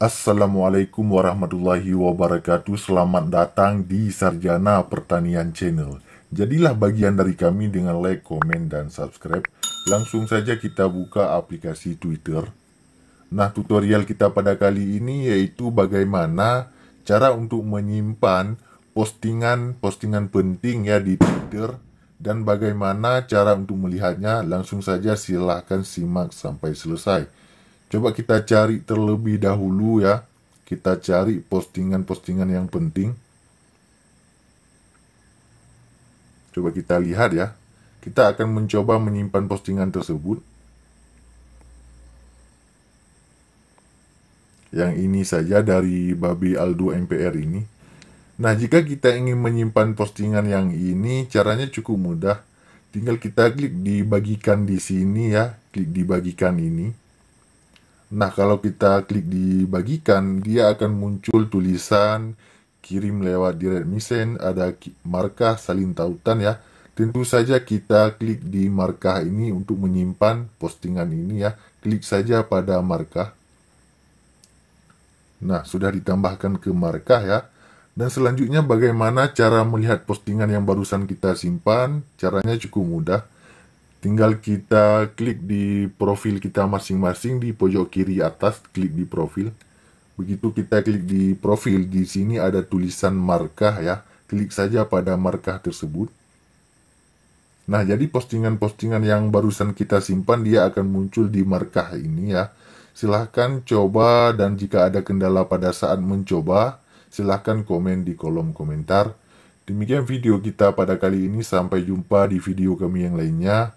Assalamualaikum warahmatullahi wabarakatuh Selamat datang di Sarjana Pertanian Channel Jadilah bagian dari kami dengan like, komen, dan subscribe Langsung saja kita buka aplikasi Twitter Nah tutorial kita pada kali ini yaitu bagaimana cara untuk menyimpan postingan-postingan penting ya di Twitter dan bagaimana cara untuk melihatnya langsung saja silahkan simak sampai selesai Coba kita cari terlebih dahulu ya. Kita cari postingan-postingan yang penting. Coba kita lihat ya. Kita akan mencoba menyimpan postingan tersebut. Yang ini saja dari Babi Aldo MPR ini. Nah, jika kita ingin menyimpan postingan yang ini, caranya cukup mudah. Tinggal kita klik dibagikan di sini ya, klik dibagikan ini. Nah, kalau kita klik di bagikan, dia akan muncul tulisan kirim lewat direct message, ada markah salin tautan ya. Tentu saja kita klik di markah ini untuk menyimpan postingan ini ya. Klik saja pada markah. Nah, sudah ditambahkan ke markah ya. Dan selanjutnya bagaimana cara melihat postingan yang barusan kita simpan? Caranya cukup mudah Tinggal kita klik di profil kita masing-masing di pojok kiri atas, klik di profil. Begitu kita klik di profil, di sini ada tulisan markah ya. Klik saja pada markah tersebut. Nah, jadi postingan-postingan yang barusan kita simpan dia akan muncul di markah ini ya. Silahkan coba dan jika ada kendala pada saat mencoba, silahkan komen di kolom komentar. Demikian video kita pada kali ini, sampai jumpa di video kami yang lainnya.